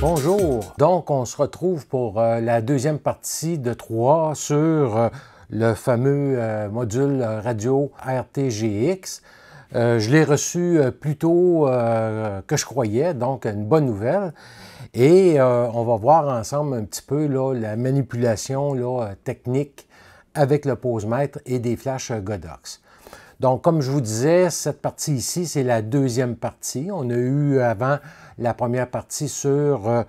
Bonjour. Donc, on se retrouve pour euh, la deuxième partie de 3 sur euh, le fameux euh, module euh, radio RTGX. Euh, je l'ai reçu plus tôt que je croyais, donc une bonne nouvelle. Et on va voir ensemble un petit peu la manipulation technique avec le posemètre et des flashs Godox. Donc, comme je vous disais, cette partie ici, c'est la deuxième partie. On a eu avant la première partie sur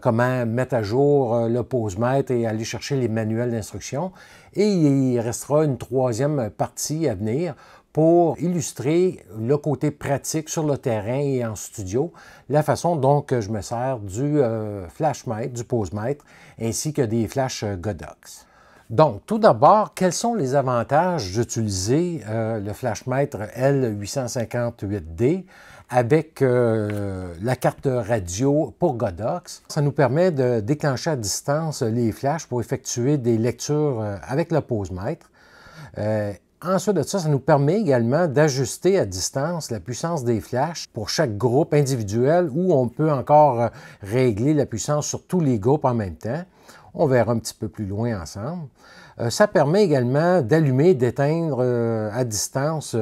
comment mettre à jour le posemètre et aller chercher les manuels d'instruction. Et il restera une troisième partie à venir pour illustrer le côté pratique sur le terrain et en studio, la façon dont je me sers du euh, flashmètre, du posemètre, ainsi que des flash euh, Godox. Donc, tout d'abord, quels sont les avantages d'utiliser euh, le flashmètre L858D avec euh, la carte radio pour Godox. Ça nous permet de déclencher à distance les flashs pour effectuer des lectures euh, avec le pose-mètre. Euh, ensuite de ça, ça nous permet également d'ajuster à distance la puissance des flashs pour chaque groupe individuel où on peut encore régler la puissance sur tous les groupes en même temps. On verra un petit peu plus loin ensemble. ça permet également d'allumer, d'éteindre à distance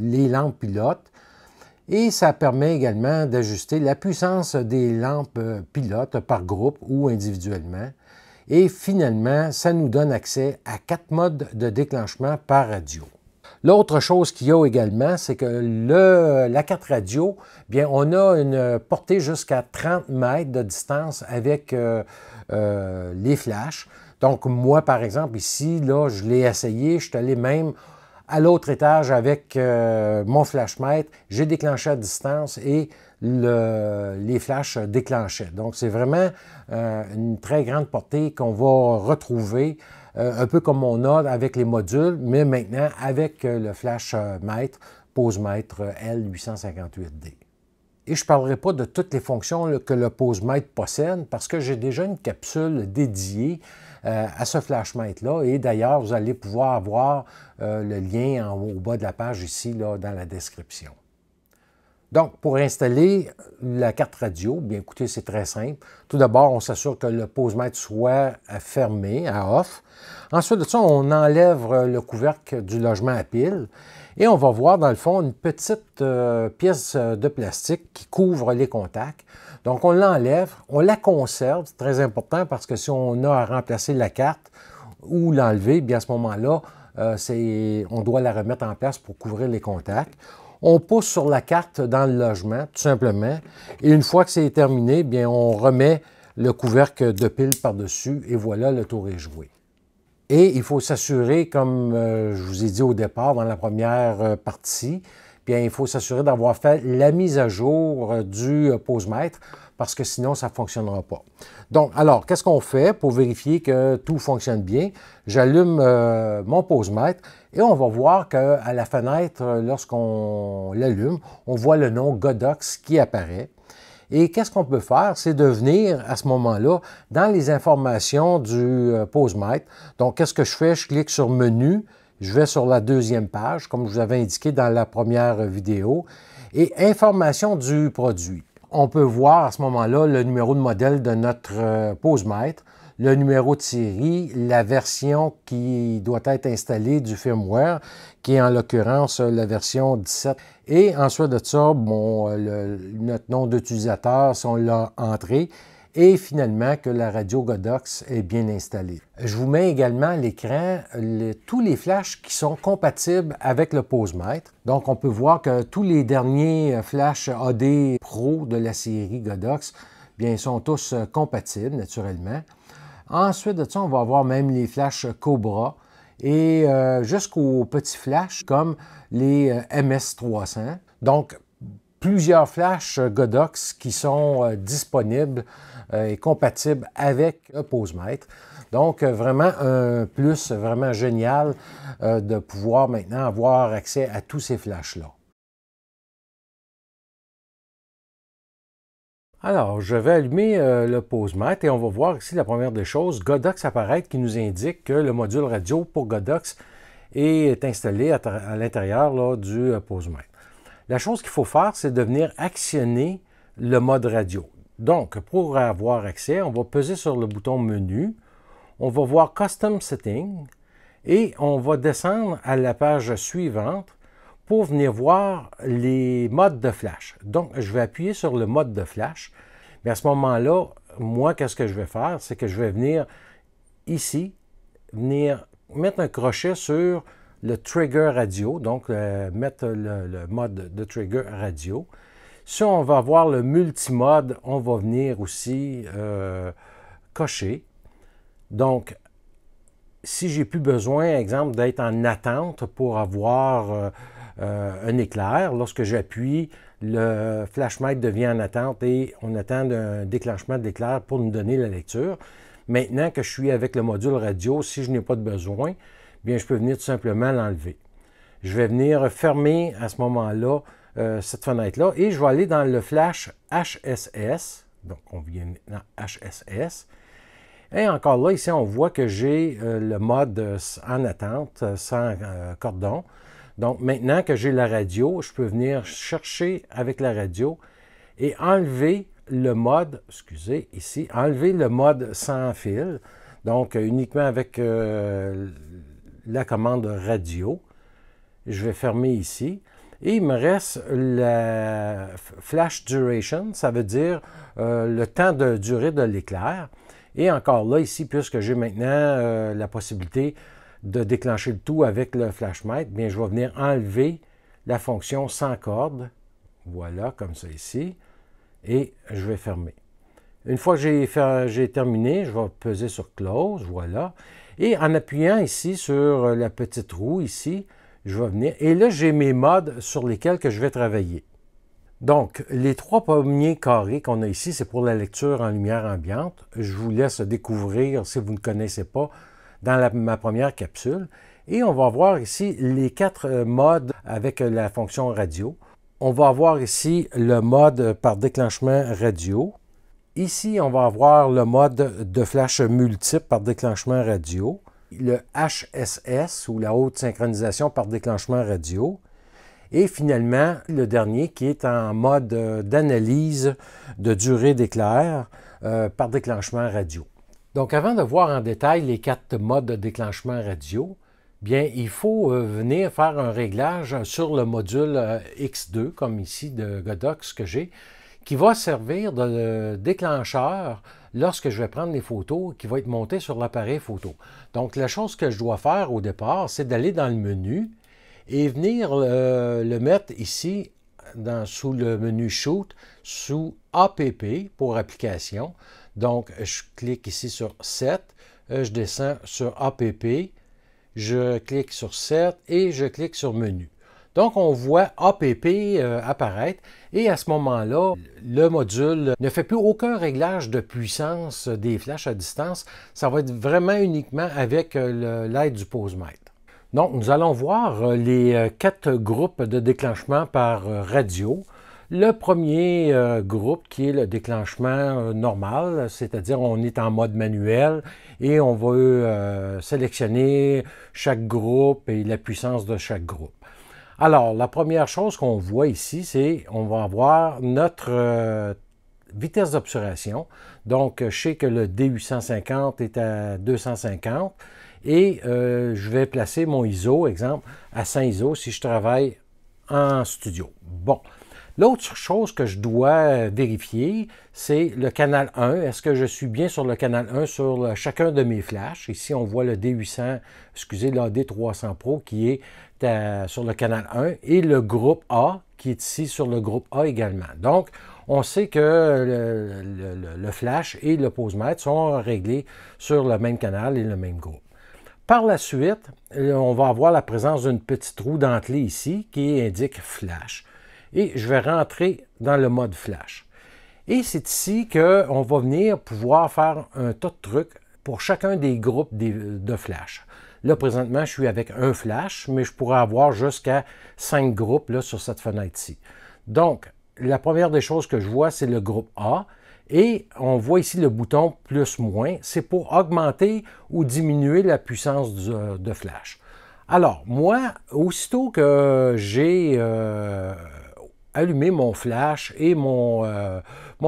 les lampes pilotes et ça permet également d'ajuster la puissance des lampes euh, pilotes par groupe ou individuellement. Et finalement, ça nous donne accès à quatre modes de déclenchement par radio. L'autre chose qu'il y a également, c'est que la carte radio, bien, on a une portée jusqu'à 30 mètres de distance avec euh, euh, les flashs. Donc, moi, par exemple, ici, là, je l'ai essayé, je suis allé même à l'autre étage avec euh, mon flashmètre, j'ai déclenché à distance et les flashs déclenchaient. Donc c'est vraiment euh, une très grande portée qu'on va retrouver, euh, un peu comme on a avec les modules, mais maintenant avec le flash pose mètre L858D. Et je ne parlerai pas de toutes les fonctions que le pose mètre possède parce que j'ai déjà une capsule dédiée euh, à ce flashmate-là. Et d'ailleurs, vous allez pouvoir avoir euh, le lien en, au bas de la page ici, dans la description. Donc, pour installer la carte radio, bien écoutez, c'est très simple. Tout d'abord, on s'assure que le pose soit fermé, à off. Ensuite de ça, on enlève euh, le couvercle du logement à pile et on va voir, dans le fond, une petite pièce de plastique qui couvre les contacts. Donc, on l'enlève, on la conserve, c'est très important parce que si on a à remplacer la carte ou l'enlever, eh bien à ce moment-là, euh, on doit la remettre en place pour couvrir les contacts. On pousse sur la carte dans le logement, tout simplement. Et une fois que c'est terminé, eh bien, on remet le couvercle de pile par-dessus et voilà, le tour est joué. Et il faut s'assurer, comme euh, je vous ai dit au départ dans la première euh, partie, il faut s'assurer d'avoir fait la mise à jour euh, du euh, pose-mètre parce que sinon, ça ne fonctionnera pas. Donc, alors, qu'est-ce qu'on fait pour vérifier que tout fonctionne bien? J'allume euh, mon pose-mètre et on va voir qu'à la fenêtre, lorsqu'on l'allume, on voit le nom Godox qui apparaît. Et qu'est-ce qu'on peut faire? C'est de venir à ce moment-là dans les informations du pose-mètre. Donc, qu'est-ce que je fais? Je clique sur Menu, je vais sur la deuxième page, comme je vous avais indiqué dans la première vidéo, et information du produit. On peut voir à ce moment-là le numéro de modèle de notre euh, pose-mètre, le numéro de série, la version qui doit être installée du firmware, qui est en l'occurrence la version 17. Et ensuite de ça, bon, notre nom d'utilisateur, sont là l'a entré, et finalement que la radio Godox est bien installée. Je vous mets également à l'écran tous les flashs qui sont compatibles avec le posemètre. Donc on peut voir que tous les derniers euh, flashs AD Pro de la série Godox bien, sont tous euh, compatibles naturellement. Ensuite de ça, on va avoir même les flashs Cobra et euh, jusqu'aux petits flashs comme les MS300. Donc, plusieurs flashs euh, Godox qui sont euh, disponibles euh, et compatibles avec le posemètre. Donc, vraiment un plus vraiment génial de pouvoir maintenant avoir accès à tous ces flashs-là. Alors, je vais allumer le pose et on va voir ici la première des choses, Godox apparaître qui nous indique que le module radio pour Godox est installé à, l'intérieur du euh, la chose qu'il faut faire, c'est de venir actionner le mode radio. Donc, pour avoir accès, on va peser sur le bouton Menu, on va voir Custom Settings et on va descendre à la page suivante pour venir voir les modes de flash. Donc, je vais appuyer sur le mode de flash. Mais à ce moment-là, moi, qu'est-ce que je vais faire? C'est que je vais venir ici, venir mettre un crochet sur le trigger radio, donc euh, mettre le, mode de trigger radio. Si on va voir le multimode, on va venir aussi euh, cocher. Donc, si j'ai plus besoin, exemple, d'être en attente pour avoir euh, un éclair, lorsque j'appuie, le flashmate devient en attente et on attend un déclenchement d'éclair pour nous donner la lecture. Maintenant que je suis avec le module radio, si je n'ai pas de besoin, eh bien, je peux venir tout simplement l'enlever. Je vais venir fermer à ce moment-là euh, cette fenêtre-là et je vais aller dans le flash HSS. Donc, on vient maintenant HSS. Et encore là, ici, on voit que j'ai euh, le mode euh, en attente, sans cordon. Donc, maintenant que j'ai la radio, je peux venir chercher avec la radio et enlever le mode, excusez, ici, enlever le mode sans fil. Donc, uniquement avec la commande radio. Je vais fermer ici. Et il me reste la flash duration, ça veut dire euh, le temps de durée de l'éclair. Et encore là, ici, puisque j'ai maintenant euh, la possibilité de déclencher le tout avec le flashmètre, bien, je vais venir enlever la fonction sans corde. Voilà, comme ça ici. Et je vais fermer. Une fois que j'ai terminé, je vais peser sur Close, voilà. Et en appuyant ici sur euh, la petite roue, ici, je vais venir. Et là, j'ai mes modes sur lesquels je vais travailler. Donc, les trois premiers carrés qu'on a ici, c'est pour la lecture en lumière ambiante. Je vous laisse découvrir, si vous ne connaissez pas, dans ma première capsule. Et on va voir ici les quatre euh, modes avec euh, la fonction radio. On va avoir ici le mode par déclenchement radio. Ici, on va avoir le mode de flash multiple par déclenchement radio, le HSS ou la haute synchronisation par déclenchement radio, et finalement le dernier qui est en mode d'analyse de durée d'éclair euh, par déclenchement radio. Donc avant de voir en détail les quatre modes de déclenchement radio, bien il faut euh, venir faire un réglage sur le module euh, X2 comme ici de Godox que j'ai qui va servir de déclencheur lorsque je vais prendre les photos, qui va être monté sur l'appareil photo. Donc, la chose que je dois faire au départ, c'est d'aller dans le menu et venir euh, le mettre ici dans, sous le menu Shoot, sous APP pour application. Donc, je clique ici sur 7, euh, je descends sur APP, je clique sur 7 et je clique sur Menu. Donc, on voit APP euh, apparaître et à ce moment-là, le module ne fait plus aucun réglage de puissance euh, des flashs à distance. Ça va être vraiment uniquement avec euh, l'aide du posemètre. Donc, nous allons voir les quatre groupes de déclenchement par radio. Le premier groupe qui est le déclenchement normal, c'est-à-dire on est en mode manuel et on veut sélectionner chaque groupe et la puissance de chaque groupe. Alors, la première chose qu'on voit ici, c'est on va avoir notre euh, vitesse d'obturation. Donc, euh, je sais que le D850 est à 250 et euh, je vais placer mon ISO, exemple, à 100 ISO si je travaille en studio. Bon, L'autre chose que je dois vérifier, c'est le canal 1. Est-ce que je suis bien sur le canal 1 sur chacun de mes flashs? Ici, on voit le D800, excusez, d 300 Pro qui est euh, sur le canal 1 et le groupe A qui est ici sur le groupe A également. Donc, on sait que le, flash et le posemètre sont réglés sur le même canal et le même groupe. Par la suite, euh, on va avoir la présence d'une petite roue dentelée ici qui indique flash et je vais rentrer dans le mode flash. Et c'est ici qu'on va venir pouvoir faire un tas de trucs pour chacun des groupes de flash. Là, présentement, je suis avec un flash, mais je pourrais avoir jusqu'à cinq groupes là, sur cette fenêtre-ci. Donc, la première des choses que je vois, c'est le groupe A. Et on voit ici le bouton plus-moins. C'est pour augmenter ou diminuer la puissance euh, de, flash. Alors, moi, aussitôt que j'ai euh, allumer mon flash et mon, euh,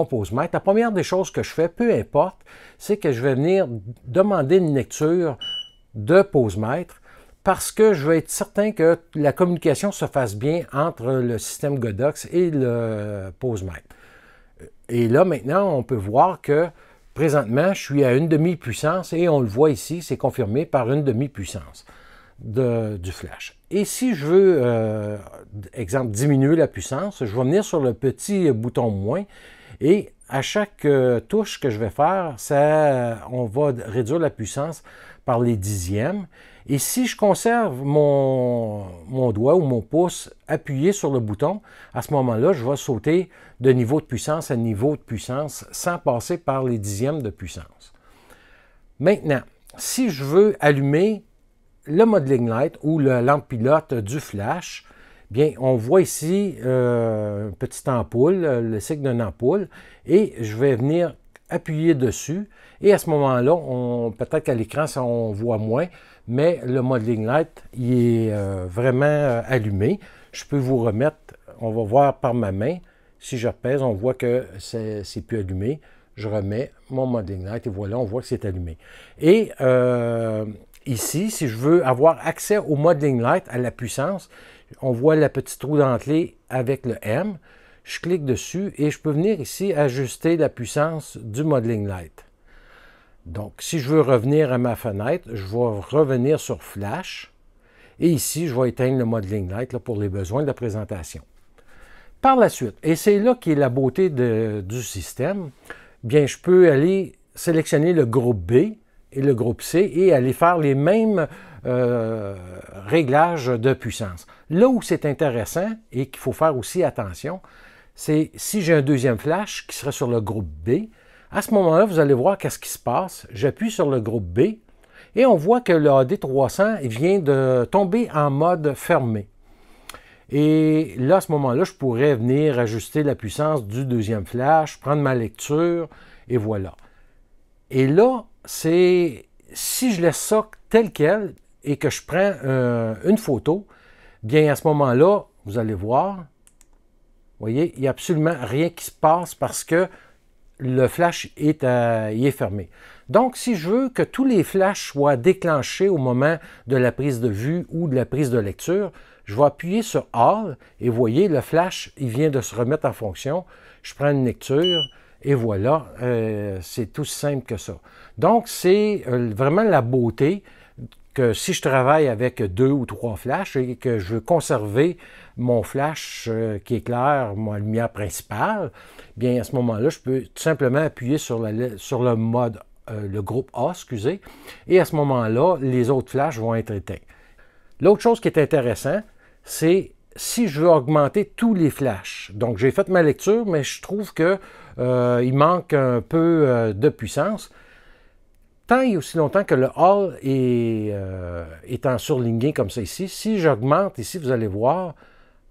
pose-mètre, la première des choses que je fais, peu importe, c'est que je vais venir demander une lecture de pose-mètre parce que je veux être certain que la communication se fasse bien entre le système Godox et le pose-mètre. Et là, maintenant, on peut voir que présentement, je suis à une demi-puissance et on le voit ici, c'est confirmé par une demi-puissance du flash. Et si je veux, euh, exemple, diminuer la puissance, je vais venir sur le petit bouton moins et à chaque euh, touche que je vais faire, ça, on va réduire la puissance par les dixièmes. Et si je conserve mon, mon doigt ou mon pouce appuyé sur le bouton, à ce moment-là, je vais sauter de niveau de puissance à niveau de puissance sans passer par les dixièmes de puissance. Maintenant, si je veux allumer le modeling light ou la lampe pilote du flash, bien, on voit ici euh, une petite ampoule, euh, le signe d'une ampoule, et je vais venir appuyer dessus. Et à ce moment-là, peut-être qu'à l'écran, ça on voit moins, mais le modeling light, il est euh, vraiment allumé. Je peux vous remettre, on va voir par ma main, si je pèse, on voit que c'est plus allumé. Je remets mon modeling light et voilà, on voit que c'est allumé. Et euh, Ici, si je veux avoir accès au modeling light, à la puissance, on voit la petite roue dentelée avec le M. Je clique dessus et je peux venir ici ajuster la puissance du modeling light. Donc, si je veux revenir à ma fenêtre, je vais revenir sur Flash. Et ici, je vais éteindre le modeling light pour les besoins de la présentation. Par la suite, et c'est là qui est la beauté du système, bien, je peux aller sélectionner le groupe B et le groupe C et aller faire les mêmes euh, réglages de puissance. Là où c'est intéressant et qu'il faut faire aussi attention, c'est si j'ai un deuxième flash qui serait sur le groupe B, à ce moment-là, vous allez voir qu'est-ce qui se passe. J'appuie sur le groupe B et on voit que le AD300 vient de tomber en mode fermé. Et là, à ce moment-là, je pourrais venir ajuster la puissance du deuxième flash, prendre ma lecture, et voilà. Et là, c'est si je laisse ça tel quel et que je prends euh, une photo, bien à ce moment-là, vous allez voir, vous voyez, il n'y a absolument rien qui se passe parce que le flash est, est fermé. Donc, si je veux que tous les flashs soient déclenchés au moment de la prise de vue ou de la prise de lecture, je vais appuyer sur All et vous voyez, le flash, il vient de se remettre en fonction. Je prends une lecture, et voilà, euh, c'est tout simple que ça. Donc, c'est euh, vraiment la beauté que si je travaille avec deux ou trois flashs et que je veux conserver mon flash euh, qui éclaire ma lumière principale, bien à ce moment-là, je peux tout simplement appuyer sur, le mode, le groupe A, excusez, et à ce moment-là, les autres flashs vont être éteints. L'autre chose qui est intéressant, c'est si je veux augmenter tous les flashs, donc j'ai fait ma lecture, mais je trouve qu'il euh, manque un peu euh, de puissance, tant et aussi longtemps que le hall euh, est, en surligné comme ça ici, si j'augmente ici, vous allez voir,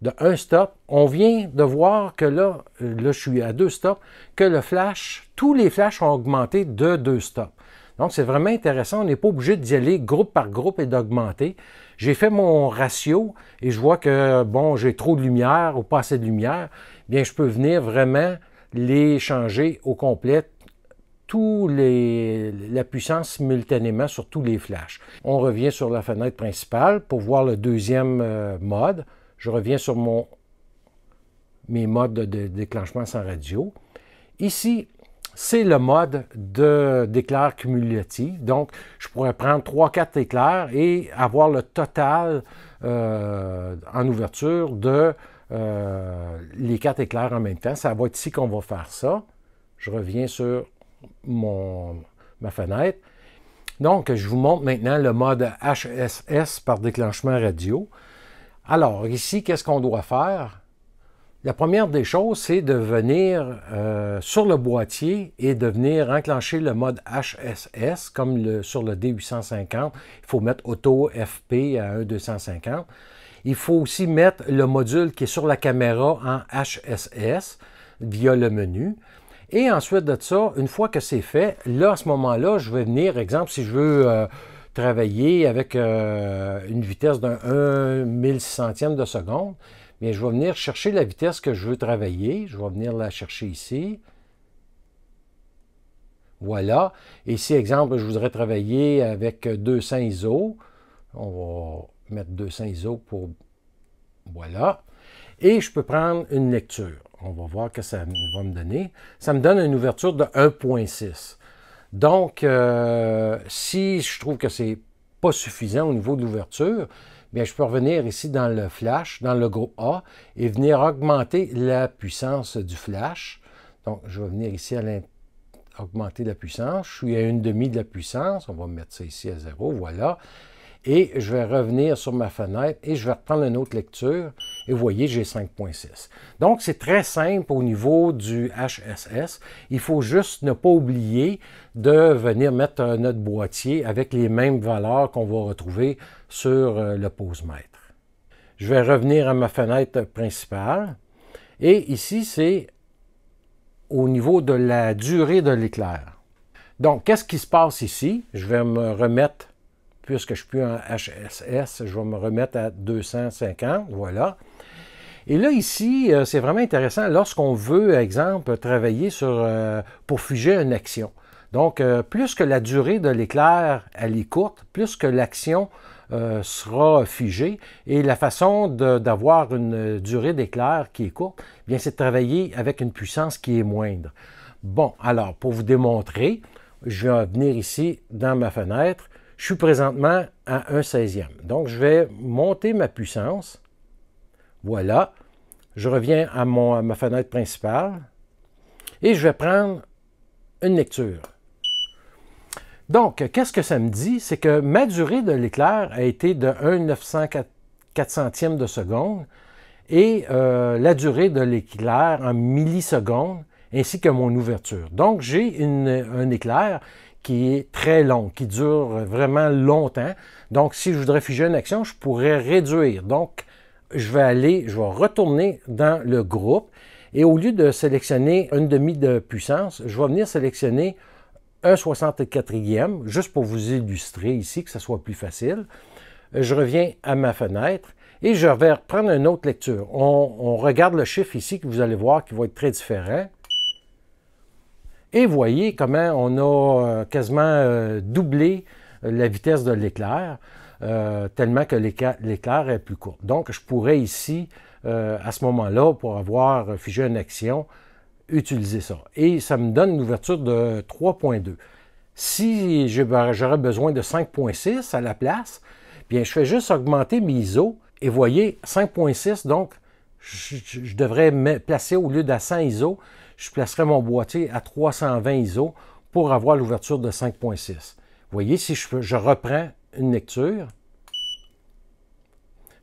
de un stop, on vient de voir que là, là je suis à deux stops, que le flash, tous les flashs ont augmenté de deux stops. Donc, c'est vraiment intéressant. On n'est pas obligé d'y aller groupe par groupe et d'augmenter. J'ai fait mon ratio et je vois que, bon, j'ai trop de lumière ou pas assez de lumière. Bien, je peux venir vraiment les changer au complet tous la puissance simultanément sur tous les flashs. On revient sur la fenêtre principale pour voir le deuxième euh, mode. Je reviens sur mon, mes modes de déclenchement sans radio. Ici, c'est le mode d'éclairs cumulatif. Donc, je pourrais prendre 3-4 éclairs et avoir le total euh, en ouverture de euh, les quatre éclairs en même temps. Ça va être ici qu'on va faire ça. Je reviens sur mon, ma fenêtre. Donc, je vous montre maintenant le mode HSS par déclenchement radio. Alors, ici, qu'est-ce qu'on doit faire? La première des choses, c'est de venir euh, sur le boîtier et de venir enclencher le mode HSS, comme sur le D850. Il faut mettre Auto FP à 1250. Il faut aussi mettre le module qui est sur la caméra en HSS via le menu. Et ensuite de ça, une fois que c'est fait, là, à ce moment-là, je vais venir, exemple, si je veux... Euh, travailler avec euh, une vitesse d'un 1 1600 de seconde, bien, je vais venir chercher la vitesse que je veux travailler. Je vais venir la chercher ici. Voilà. Et si, exemple, je voudrais travailler avec 200 ISO, on va mettre 200 ISO pour... Voilà. Et je peux prendre une lecture. On va voir que ça va me donner. Ça me donne une ouverture de 1.6. Donc, euh, si je trouve que c'est pas suffisant au niveau de l'ouverture, bien, je peux revenir ici dans le flash, dans le groupe A, et venir augmenter la puissance du flash. Donc, je vais venir ici à augmenter la puissance. Je suis à une demi de la puissance. On va mettre ça ici à zéro, voilà. Et je vais revenir sur ma fenêtre et je vais reprendre une autre lecture et vous voyez, j'ai 5.6. Donc, c'est très simple au niveau du HSS. Il faut juste ne pas oublier de venir mettre notre boîtier avec les mêmes valeurs qu'on va retrouver sur euh, le pose-mètre. Je vais revenir à ma fenêtre principale. Et ici, c'est au niveau de la durée de l'éclair. Donc, qu'est-ce qui se passe ici? Je vais me remettre, puisque je suis plus en HSS, je vais me remettre à 250, voilà. Et là, ici, euh, c'est vraiment intéressant lorsqu'on veut, exemple, travailler euh, pour figer une action. Donc, euh, plus que la durée de l'éclair, elle est courte, plus que l'action sera figée. et la façon d'avoir une durée d'éclair qui est courte, eh bien c'est de travailler avec une puissance qui est moindre. Bon, alors pour vous démontrer, je vais venir ici dans ma fenêtre. Je suis présentement à 1 16e. Donc je vais monter ma puissance voilà. Je reviens à, ma fenêtre principale et je vais prendre une lecture. Donc, qu'est-ce que ça me dit? C'est que ma durée de l'éclair a été de 1 centièmes de seconde et euh, la durée de l'éclair en millisecondes ainsi que mon ouverture. Donc, j'ai un éclair qui est très long, qui dure vraiment longtemps. Donc, si je voudrais figer une action, je pourrais réduire. Donc, je vais aller, je vais retourner dans le groupe et au lieu de sélectionner une demi de puissance, je vais venir sélectionner un 64e, juste pour vous illustrer ici, que ce soit plus facile. Je reviens à ma fenêtre et je vais reprendre une autre lecture. On, regarde le chiffre ici que vous allez voir qui va être très différent. Et voyez comment on a euh, quasiment euh, doublé euh, la vitesse de l'éclair. Euh, tellement que l'éclair est plus court. Donc, je pourrais ici, euh, à ce moment-là, pour avoir figé une action, utiliser ça. Et ça me donne une ouverture de 3.2. Si j'aurais besoin de 5.6 à la place, bien, je fais juste augmenter mes ISO. Et voyez, 5.6, donc, je, devrais me placer au lieu d'à 100 ISO, je placerai mon boîtier à 320 ISO pour avoir l'ouverture de 5.6. Vous voyez, si je, je reprends une lecture,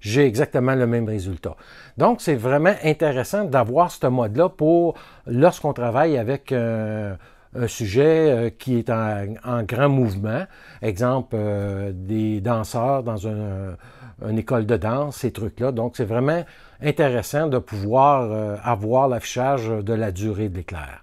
j'ai exactement le même résultat. Donc, c'est vraiment intéressant d'avoir ce mode-là pour lorsqu'on travaille avec euh, un sujet euh, qui est en, grand mouvement. Exemple, euh, des danseurs dans une école de danse, ces trucs-là. Donc, c'est vraiment intéressant de pouvoir avoir l'affichage de la durée de l'éclair.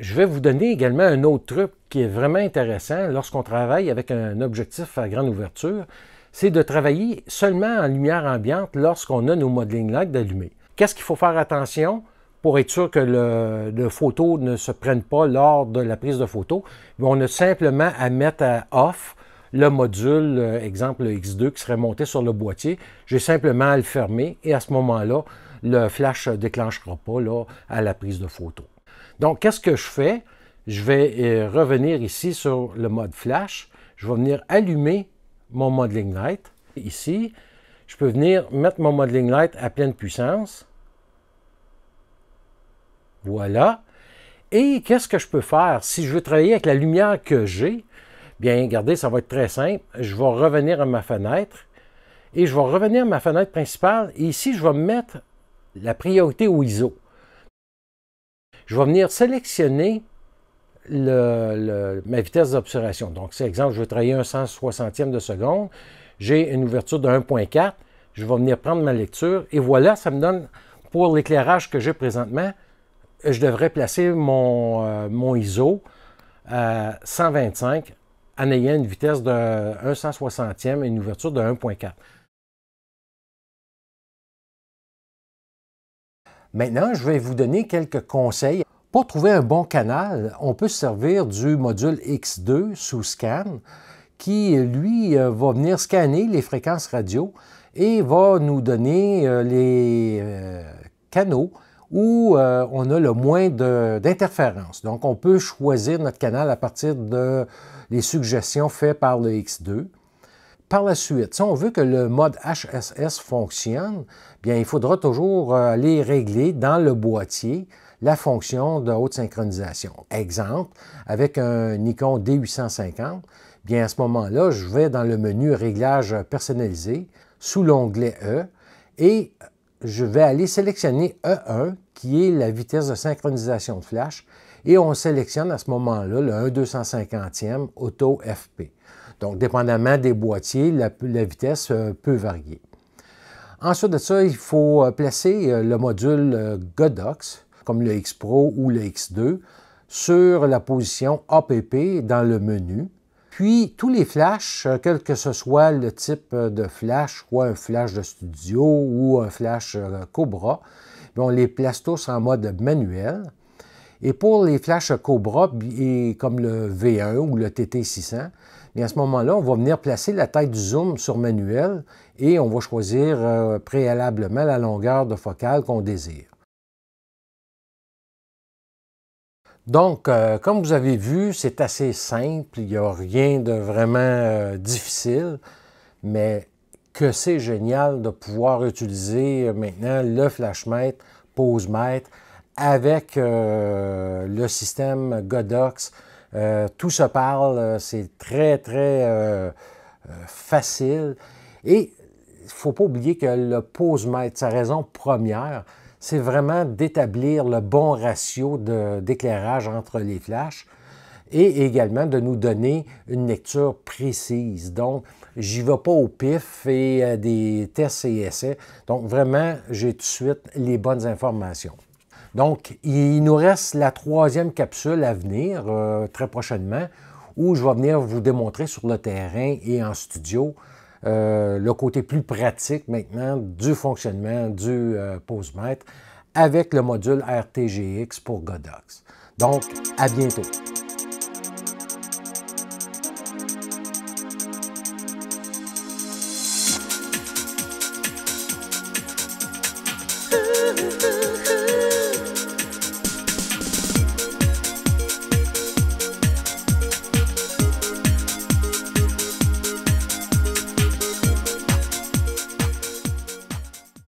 Je vais vous donner également un autre truc qui est vraiment intéressant lorsqu'on travaille avec un objectif à grande ouverture, c'est de travailler seulement en lumière ambiante lorsqu'on a nos modeling lights allumés. Qu'est-ce qu'il faut faire attention pour être sûr que le, photo ne se prenne pas lors de la prise de photo? On a simplement à mettre à off le module, euh, exemple le X2 qui serait monté sur le boîtier, j'ai simplement à le fermer et à ce moment-là, le flash ne déclenchera pas à la prise de photo. Donc, qu'est-ce que je fais? Je vais euh, revenir ici sur le mode flash. Je vais venir allumer mon modeling light. Ici, je peux venir mettre mon modeling light à pleine puissance. Voilà. Et qu'est-ce que je peux faire? Si je veux travailler avec la lumière que j'ai, bien, regardez, ça va être très simple. Je vais revenir à ma fenêtre et je vais revenir à ma fenêtre principale. Et ici, je vais mettre la priorité au ISO je vais venir sélectionner ma vitesse d'observation. Donc, c'est exemple, je vais travailler un 160e de seconde, j'ai une ouverture de 1.4, je vais venir prendre ma lecture, et voilà, ça me donne, pour l'éclairage que j'ai présentement, euh, je devrais placer mon, euh, mon ISO à 125 en ayant une vitesse de 1 160e et une ouverture de 1.4. Maintenant, je vais vous donner quelques conseils. Pour trouver un bon canal, on peut se servir du module X2 sous scan qui, lui, euh, va venir scanner les fréquences radio et va nous donner euh, les euh, canaux où on a le moins d'interférences. Donc, on peut choisir notre canal à partir de suggestions faites par le X2 par la suite, si on veut que le mode HSS fonctionne, bien, il faudra toujours euh, aller régler dans le boîtier la fonction de haute synchronisation. Exemple, avec un Nikon D850, bien à ce moment-là, je vais dans le menu Réglages personnalisés sous l'onglet E et je vais aller sélectionner E1 qui est la vitesse de synchronisation de flash et on sélectionne à ce moment-là le 1 250e auto FP. Donc, dépendamment des boîtiers, la, vitesse euh, peut varier. Ensuite de ça, il faut euh, placer euh, le module Godox, comme le X-Pro ou le X2, sur la position APP dans le menu. Puis, tous les flashs, quel que ce soit le type de flash, soit un flash de studio ou un flash Cobra, ben, on les place tous en mode manuel. Et pour les flashs Cobra, comme le V1 ou le TT600, et à ce moment-là, on va venir placer la taille du zoom sur manuel et on va choisir euh, préalablement la longueur de focale qu'on désire. Donc, euh, comme vous avez vu, c'est assez simple, il n'y a rien de vraiment euh, difficile, mais que c'est génial de pouvoir utiliser maintenant le flashmètre, pose avec le système Godox, euh, tout se parle, euh, c'est très, très euh, facile. Et il ne faut pas oublier que le pose-mètre, sa raison première, c'est vraiment d'établir le bon ratio d'éclairage entre les flashs et également de nous donner une lecture précise. Donc, j'y vais pas au pif et des tests et essais. Donc, vraiment, j'ai tout de suite les bonnes informations. Donc, il nous reste la troisième capsule à venir euh, très prochainement où je vais venir vous démontrer sur le terrain et en studio euh, le côté plus pratique maintenant du fonctionnement du euh, posemètre avec le module RTGX pour Godox. Donc, à bientôt.